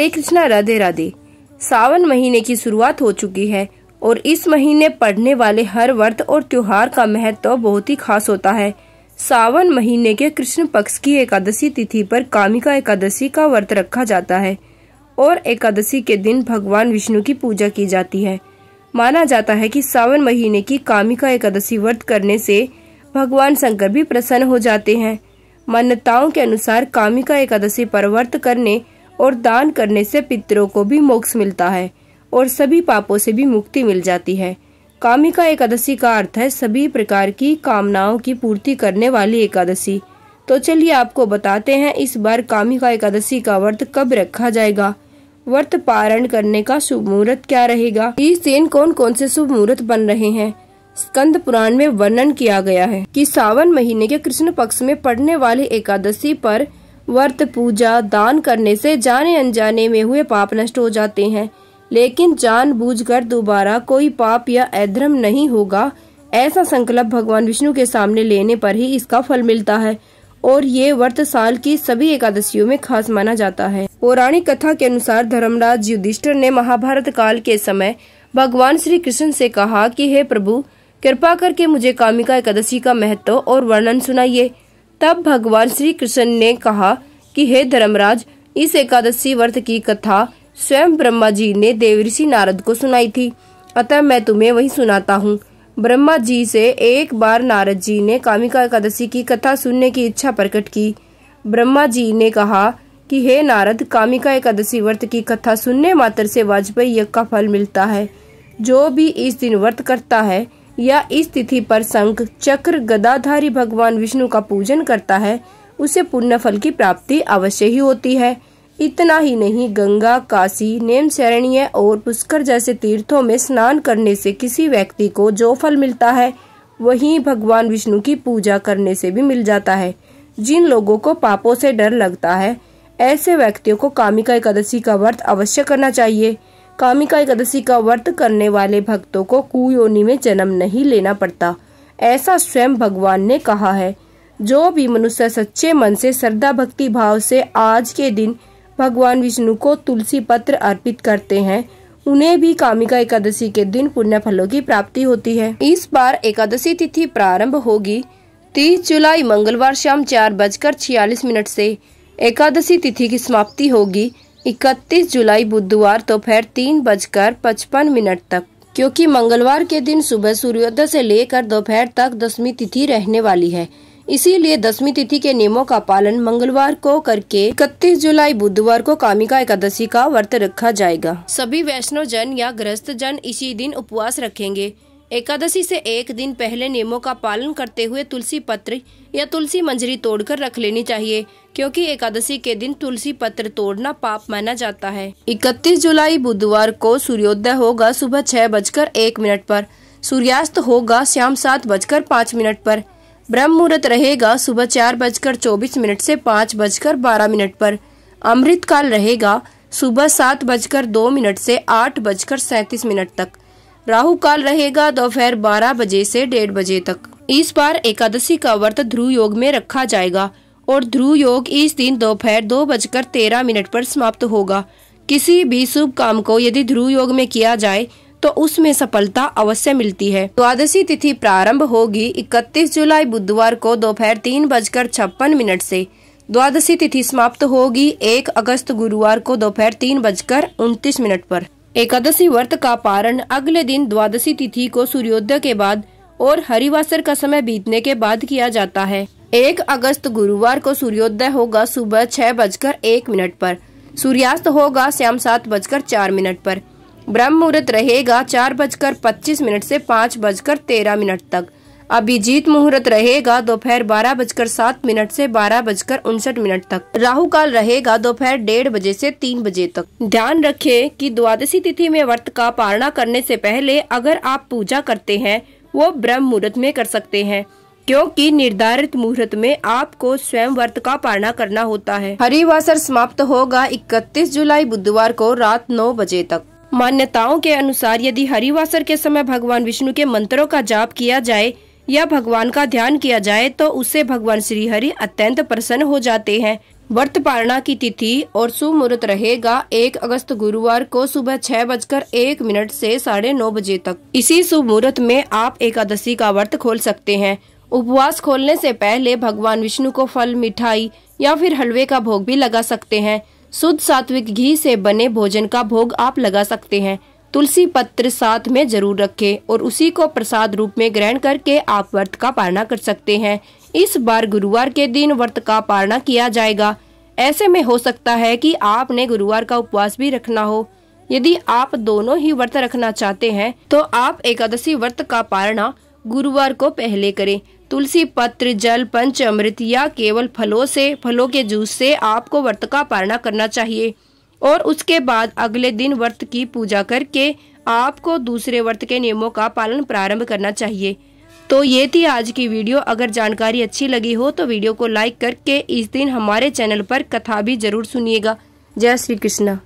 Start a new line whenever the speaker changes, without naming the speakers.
हरे कृष्णा राधे राधे सावन महीने की शुरुआत हो चुकी है और इस महीने पढ़ने वाले हर व्रत और त्योहार का महत्व तो बहुत ही खास होता है सावन महीने के कृष्ण पक्ष की एकादशी तिथि पर कामिका एकादशी का व्रत रखा जाता है और एकादशी के दिन भगवान विष्णु की पूजा की जाती है माना जाता है कि सावन महीने की कामिका एकादशी व्रत करने से भगवान शंकर भी प्रसन्न हो जाते हैं मान्यताओं के अनुसार कामिका एकादशी पर व्रत करने और दान करने से पितरों को भी मोक्ष मिलता है और सभी पापों से भी मुक्ति मिल जाती है कामिका एकादशी का अर्थ है सभी प्रकार की कामनाओं की पूर्ति करने वाली एकादशी तो चलिए आपको बताते हैं इस बार कामिका एकादशी का व्रत कब रखा जाएगा व्रत पारण करने का शुभ मुहूर्त क्या रहेगा इस दिन कौन कौन से शुभ मुहूर्त बन रहे हैं स्कंद पुराण में वर्णन किया गया है कि सावन महीने के कृष्ण पक्ष में पड़ने वाली एकादशी पर व्रत पूजा दान करने से जाने अनजाने में हुए पाप नष्ट हो जाते हैं लेकिन जानबूझकर दोबारा कोई पाप या अधर्म नहीं होगा ऐसा संकल्प भगवान विष्णु के सामने लेने पर ही इसका फल मिलता है और ये व्रत साल की सभी एकादशियों में खास माना जाता है पौराणिक कथा के अनुसार धर्मराज युधिष्ठर ने महाभारत काल के समय भगवान श्री कृष्ण से कहा कि हे प्रभु कृपा करके मुझे कामिका एकादशी का महत्व और वर्णन सुनाइए तब भगवान श्री कृष्ण ने कहा कि हे धर्मराज इस एकादशी व्रत की कथा स्वयं ब्रह्मा जी ने देवऋषि नारद को सुनाई थी अतः मैं तुम्हें वही सुनाता हूँ ब्रह्मा जी से एक बार नारद जी ने कामिका एकादशी की कथा सुनने की इच्छा प्रकट की ब्रह्मा जी ने कहा कि हे नारद कामिका एकादशी व्रत की कथा सुनने मात्र से वाजपेयी यज्ञ का फल मिलता है जो भी इस दिन व्रत करता है या इस तिथि पर संख चक्र गदाधारी भगवान विष्णु का पूजन करता है उसे पुण्य फल की प्राप्ति अवश्य ही होती है इतना ही नहीं गंगा काशी नेम शरणीय और पुष्कर जैसे तीर्थों में स्नान करने से किसी व्यक्ति को जो फल मिलता है वही भगवान विष्णु की पूजा करने से भी मिल जाता है जिन लोगों को पापों से डर लगता है ऐसे व्यक्तियों को कामिका एकादशी का व्रत अवश्य करना चाहिए कामिका एकादशी का व्रत करने वाले भक्तों को कुयोनि में जन्म नहीं लेना पड़ता ऐसा स्वयं भगवान ने कहा है जो भी मनुष्य सच्चे मन से श्रद्धा भक्ति भाव से आज के दिन भगवान विष्णु को तुलसी पत्र अर्पित करते हैं उन्हें भी कामिका एकादशी के दिन पुण्य फलों की प्राप्ति होती है इस बार एकादशी तिथि प्रारंभ होगी तीस जुलाई मंगलवार शाम चार बजकर छियालीस मिनट से एकादशी तिथि की समाप्ति होगी इकतीस जुलाई बुधवार दोपहर तो तीन बजकर पचपन मिनट तक क्योंकि मंगलवार के दिन सुबह सूर्योदय से लेकर दोपहर तक दसवीं तिथि रहने वाली है इसीलिए दसवीं तिथि के नियमों का पालन मंगलवार को करके इकतीस जुलाई बुधवार को कामिका एकादशी का व्रत रखा जाएगा सभी वैष्णव जन या ग्रस्त जन इसी दिन उपवास रखेंगे एकादशी से एक दिन पहले नियमों का पालन करते हुए तुलसी पत्र या तुलसी मंजरी तोड़कर रख लेनी चाहिए क्योंकि एकादशी के दिन तुलसी पत्र तोड़ना पाप माना जाता है 31 जुलाई बुधवार को सूर्योदय होगा सुबह छह बजकर एक मिनट पर सूर्यास्त होगा शाम सात बजकर पाँच मिनट पर ब्रह्म मुहूर्त रहेगा सुबह चार बजकर चौबीस मिनट से पाँच बजकर बारह मिनट पर अमृत काल रहेगा सुबह सात बजकर दो मिनट से आठ बजकर सैतीस मिनट तक राहु काल रहेगा दोपहर बारह बजे से डेढ़ बजे तक इस बार एकादशी का व्रत ध्रुव योग में रखा जाएगा और ध्रुव योग इस दिन दोपहर दो, बजकर तेरह मिनट पर समाप्त होगा किसी भी शुभ काम को यदि ध्रुव योग में किया जाए तो उसमें सफलता अवश्य मिलती है द्वादशी तिथि प्रारंभ होगी 31 जुलाई बुधवार को दोपहर तीन बजकर छप्पन मिनट से द्वादशी तिथि समाप्त होगी 1 अगस्त गुरुवार को दोपहर तीन बजकर उनतीस मिनट पर एकादशी व्रत का पारण अगले दिन द्वादशी तिथि को सूर्योदय के बाद और हरिवासर का समय बीतने के बाद किया जाता है एक अगस्त गुरुवार को सूर्योदय होगा सुबह छह बजकर एक मिनट पर सूर्यास्त होगा शाम सात बजकर चार मिनट पर ब्रह्म मुहूर्त रहेगा चार बजकर पच्चीस मिनट से पाँच बजकर तेरह मिनट तक अभिजीत मुहूर्त रहेगा दोपहर बारह बजकर सात मिनट से बारह बजकर उनसठ मिनट तक राहु काल रहेगा दोपहर डेढ़ बजे से तीन बजे तक ध्यान रखें कि द्वादशी तिथि में व्रत का पारणा करने से पहले अगर आप पूजा करते हैं वो ब्रह्म मुहूर्त में कर सकते हैं क्योंकि निर्धारित मुहूर्त में आपको स्वयं व्रत का पारणा करना होता है हरिवासर समाप्त होगा इकतीस जुलाई बुधवार को रात नौ बजे तक मान्यताओं के अनुसार यदि हरिवासर के समय भगवान विष्णु के मंत्रों का जाप किया जाए या भगवान का ध्यान किया जाए तो उससे भगवान श्री हरि अत्यंत प्रसन्न हो जाते हैं व्रत पारणा की तिथि और सुमुहूर्त रहेगा एक अगस्त गुरुवार को सुबह छह बजकर एक मिनट से साढ़े नौ बजे तक इसी शुभ मुहूर्त में आप एकादशी का व्रत खोल सकते हैं उपवास खोलने से पहले भगवान विष्णु को फल मिठाई या फिर हलवे का भोग भी लगा सकते हैं शुद्ध सात्विक घी से बने भोजन का भोग आप लगा सकते हैं तुलसी पत्र साथ में जरूर रखें और उसी को प्रसाद रूप में ग्रहण करके आप व्रत का पारणा कर सकते हैं इस बार गुरुवार के दिन व्रत का पारणा किया जाएगा ऐसे में हो सकता है कि आपने गुरुवार का उपवास भी रखना हो यदि आप दोनों ही व्रत रखना चाहते हैं तो आप एकादशी व्रत का पारणा गुरुवार को पहले करें तुलसी पत्र जल पंच अमृत या केवल फलों से फलों के जूस से आपको व्रत का पारणा करना चाहिए और उसके बाद अगले दिन व्रत की पूजा करके आपको दूसरे व्रत के नियमों का पालन प्रारंभ करना चाहिए तो ये थी आज की वीडियो अगर जानकारी अच्छी लगी हो तो वीडियो को लाइक करके इस दिन हमारे चैनल पर कथा भी जरूर सुनिएगा जय श्री कृष्णा